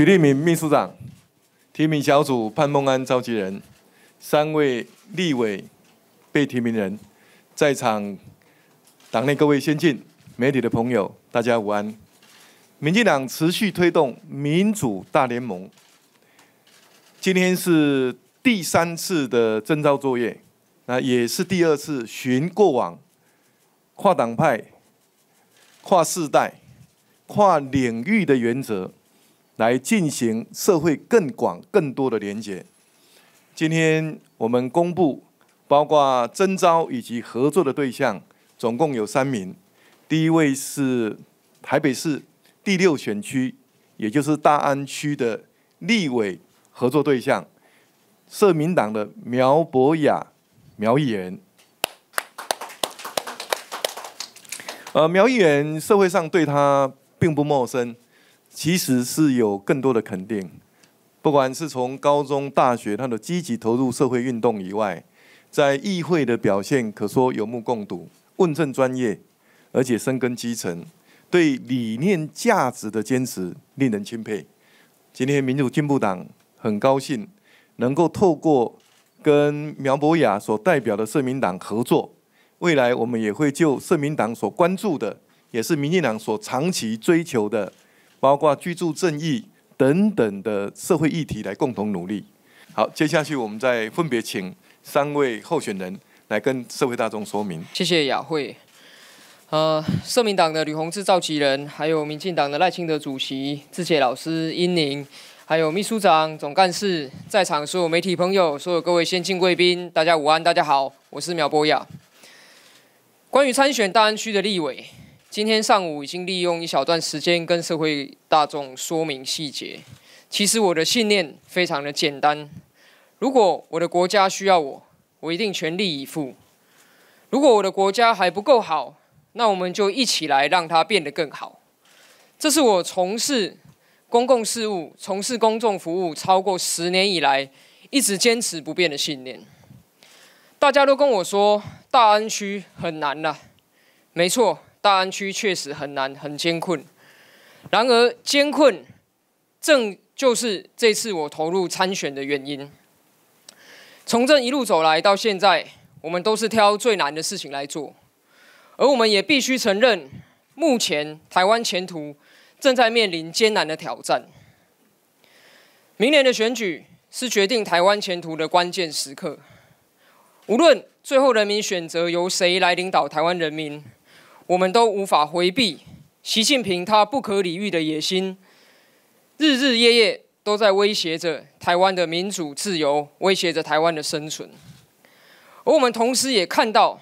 许立明秘书长、提名小组潘孟安召集人、三位立委被提名人，在场党内各位先进、媒体的朋友，大家午安。民进党持续推动民主大联盟，今天是第三次的征召作业，那也是第二次寻过往跨党派、跨世代、跨领域的原则。来进行社会更广、更多的连接。今天我们公布包括征招以及合作的对象，总共有三名。第一位是台北市第六选区，也就是大安区的立委合作对象，社民党的苗博雅、苗议员。呃，苗议员社会上对他并不陌生。其实是有更多的肯定，不管是从高中、大学，他的积极投入社会运动以外，在议会的表现可说有目共睹，问政专业，而且深耕基层，对理念价值的坚持令人钦佩。今天民主进步党很高兴能够透过跟苗博雅所代表的社民党合作，未来我们也会就社民党所关注的，也是民进党所长期追求的。包括居住正义等等的社会议题来共同努力。好，接下去我们再分别请三位候选人来跟社会大众说明。谢谢雅慧。呃，社民党的吕洪志召集人，还有民进党的赖清德主席，志杰老师英宁，还有秘书长、总干事，在场所有媒体朋友，所有各位先进贵宾，大家午安，大家好，我是苗博雅。关于参选大安区的立委。今天上午已经利用一小段时间跟社会大众说明细节。其实我的信念非常的简单：如果我的国家需要我，我一定全力以赴；如果我的国家还不够好，那我们就一起来让它变得更好。这是我从事公共事务、从事公众服务超过十年以来一直坚持不变的信念。大家都跟我说，大安区很难了。没错。大安区确实很难，很艰困。然而，艰困正就是这次我投入参选的原因。从政一路走来，到现在，我们都是挑最难的事情来做。而我们也必须承认，目前台湾前途正在面临艰难的挑战。明年的选举是决定台湾前途的关键时刻。无论最后人民选择由谁来领导台湾人民。我们都无法回避习近平他不可理喻的野心，日日夜夜都在威胁着台湾的民主自由，威胁着台湾的生存。而我们同时也看到，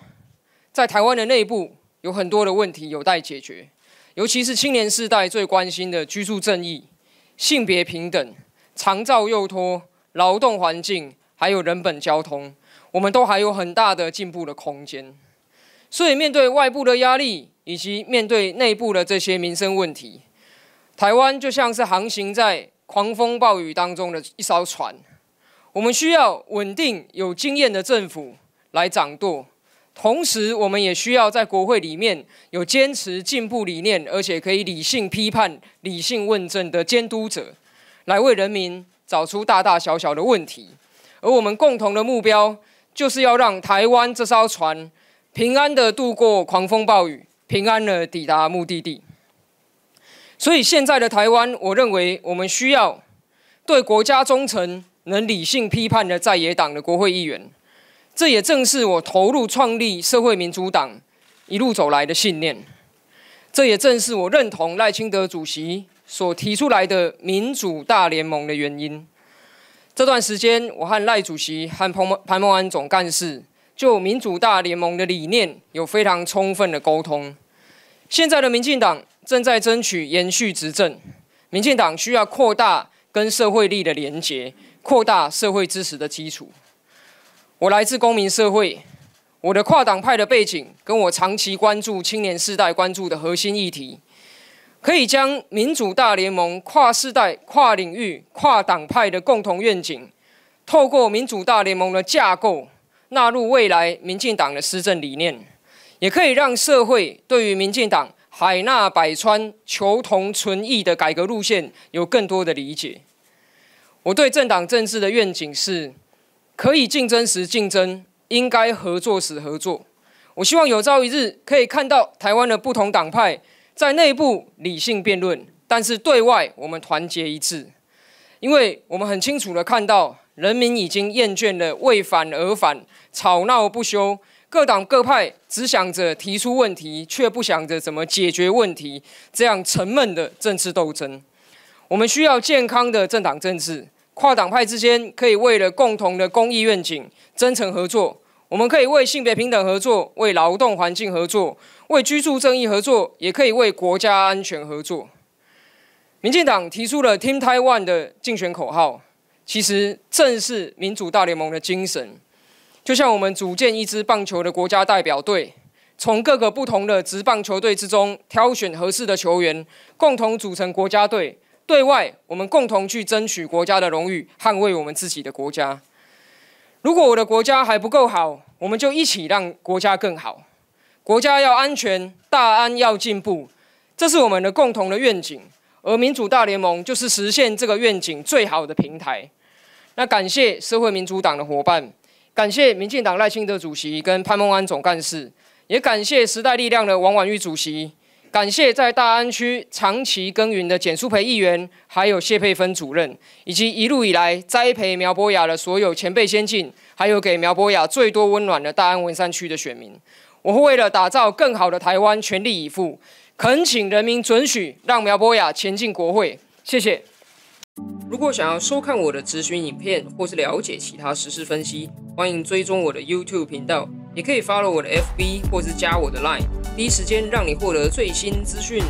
在台湾的内部有很多的问题有待解决，尤其是青年世代最关心的居住正义、性别平等、长照幼托、劳动环境，还有人本交通，我们都还有很大的进步的空间。所以，面对外部的压力，以及面对内部的这些民生问题，台湾就像是航行在狂风暴雨当中的一艘船。我们需要稳定、有经验的政府来掌舵，同时，我们也需要在国会里面有坚持进步理念，而且可以理性批判、理性问政的监督者，来为人民找出大大小小的问题。而我们共同的目标，就是要让台湾这艘船。平安的度过狂风暴雨，平安的抵达目的地。所以现在的台湾，我认为我们需要对国家忠诚、能理性批判的在野党的国会议员。这也正是我投入创立社会民主党一路走来的信念。这也正是我认同赖清德主席所提出来的民主大联盟的原因。这段时间，我和赖主席、和彭彭孟安总干事。就民主大联盟的理念有非常充分的沟通。现在的民进党正在争取延续执政，民进党需要扩大跟社会力的连结，扩大社会支持的基础。我来自公民社会，我的跨党派的背景，跟我长期关注青年世代关注的核心议题，可以将民主大联盟跨世代、跨领域、跨党派的共同愿景，透过民主大联盟的架构。纳入未来民进党的施政理念，也可以让社会对于民进党海纳百川、求同存异的改革路线有更多的理解。我对政党政治的愿景是：可以竞争时竞争，应该合作时合作。我希望有朝一日可以看到台湾的不同党派在内部理性辩论，但是对外我们团结一致，因为我们很清楚的看到。人民已经厌倦了为反而反、吵闹不休，各党各派只想着提出问题，却不想着怎么解决问题。这样沉闷的政治斗争，我们需要健康的政党政治。跨党派之间可以为了共同的公益愿景真诚合作。我们可以为性别平等合作，为劳动环境合作，为居住正义合作，也可以为国家安全合作。民进党提出了 Team Taiwan 的竞选口号。其实正是民主大联盟的精神，就像我们组建一支棒球的国家代表队，从各个不同的职棒球队之中挑选合适的球员，共同组成国家队。对外，我们共同去争取国家的荣誉，捍卫我们自己的国家。如果我的国家还不够好，我们就一起让国家更好。国家要安全，大安要进步，这是我们的共同的愿景。而民主大联盟就是实现这个愿景最好的平台。那感谢社会民主党的伙伴，感谢民进党赖清德主席跟潘孟安总干事，也感谢时代力量的王婉玉主席，感谢在大安区长期耕耘的简淑培议员，还有谢佩芬主任，以及一路以来栽培苗博雅的所有前辈先进，还有给苗博雅最多温暖的大安文山区的选民，我会为了打造更好的台湾全力以赴，恳请人民准许让苗博雅前进国会，谢谢。如果想要收看我的咨询影片，或是了解其他实时分析，欢迎追踪我的 YouTube 频道，也可以 follow 我的 FB，或是加我的 Line，第一时间让你获得最新资讯。